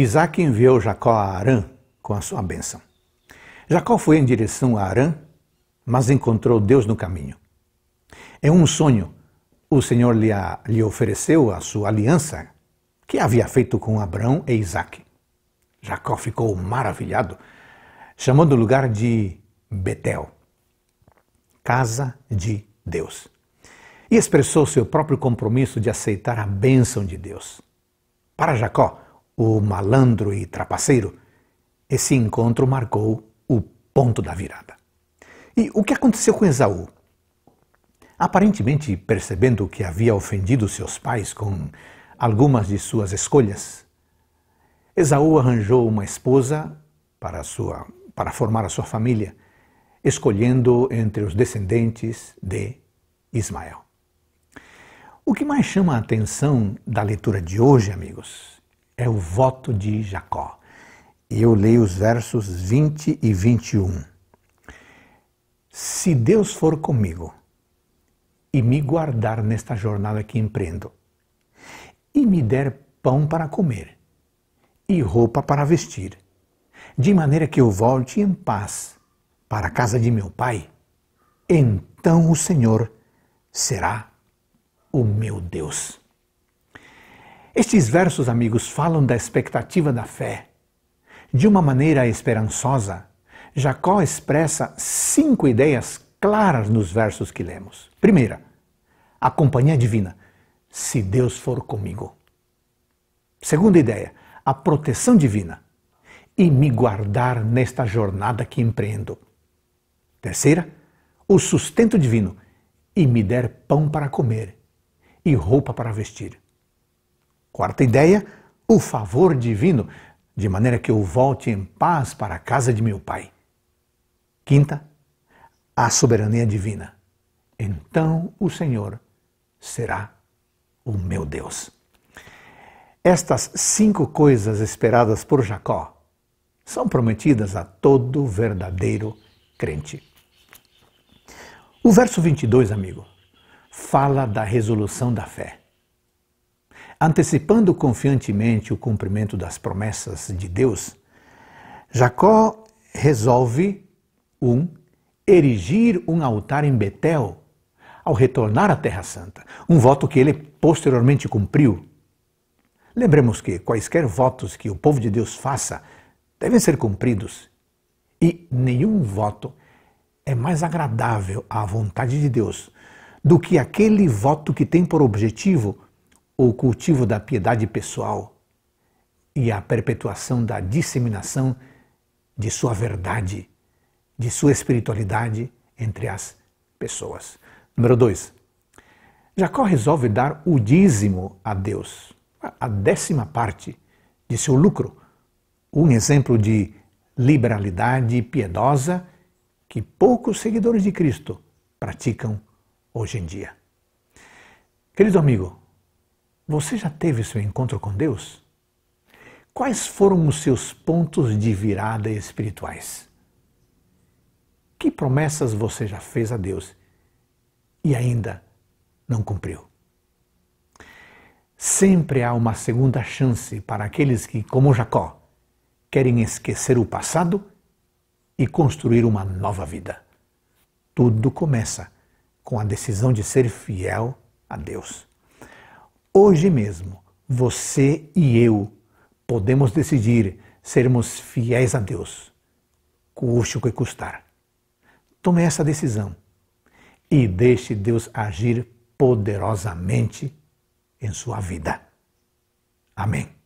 Isaac enviou Jacó a Arã com a sua bênção. Jacó foi em direção a Arã, mas encontrou Deus no caminho. Em é um sonho, o Senhor lhe, a, lhe ofereceu a sua aliança que havia feito com Abraão e Isaac. Jacó ficou maravilhado, chamando o lugar de Betel, casa de Deus. E expressou seu próprio compromisso de aceitar a bênção de Deus. Para Jacó, o malandro e trapaceiro, esse encontro marcou o ponto da virada. E o que aconteceu com Esaú? Aparentemente percebendo que havia ofendido seus pais com algumas de suas escolhas, Esaú arranjou uma esposa para, sua, para formar a sua família, escolhendo entre os descendentes de Ismael. O que mais chama a atenção da leitura de hoje, amigos, é o voto de Jacó. E eu leio os versos 20 e 21. Se Deus for comigo e me guardar nesta jornada que empreendo, e me der pão para comer e roupa para vestir, de maneira que eu volte em paz para a casa de meu pai, então o Senhor será o meu Deus. Estes versos, amigos, falam da expectativa da fé. De uma maneira esperançosa, Jacó expressa cinco ideias claras nos versos que lemos. Primeira, a companhia divina. Se Deus for comigo. Segunda ideia, a proteção divina. E me guardar nesta jornada que empreendo. Terceira, o sustento divino. E me der pão para comer e roupa para vestir. Quarta ideia, o favor divino, de maneira que eu volte em paz para a casa de meu pai. Quinta, a soberania divina. Então o Senhor será o meu Deus. Estas cinco coisas esperadas por Jacó são prometidas a todo verdadeiro crente. O verso 22, amigo, fala da resolução da fé. Antecipando confiantemente o cumprimento das promessas de Deus, Jacó resolve, um, erigir um altar em Betel ao retornar à Terra Santa, um voto que ele posteriormente cumpriu. Lembremos que quaisquer votos que o povo de Deus faça devem ser cumpridos e nenhum voto é mais agradável à vontade de Deus do que aquele voto que tem por objetivo o cultivo da piedade pessoal e a perpetuação da disseminação de sua verdade, de sua espiritualidade entre as pessoas. Número 2. Jacó resolve dar o dízimo a Deus, a décima parte de seu lucro, um exemplo de liberalidade piedosa que poucos seguidores de Cristo praticam hoje em dia. Querido amigo, você já teve seu encontro com Deus? Quais foram os seus pontos de virada espirituais? Que promessas você já fez a Deus e ainda não cumpriu? Sempre há uma segunda chance para aqueles que, como Jacó, querem esquecer o passado e construir uma nova vida. Tudo começa com a decisão de ser fiel a Deus. Hoje mesmo, você e eu podemos decidir sermos fiéis a Deus, custe o que custar. Tome essa decisão e deixe Deus agir poderosamente em sua vida. Amém.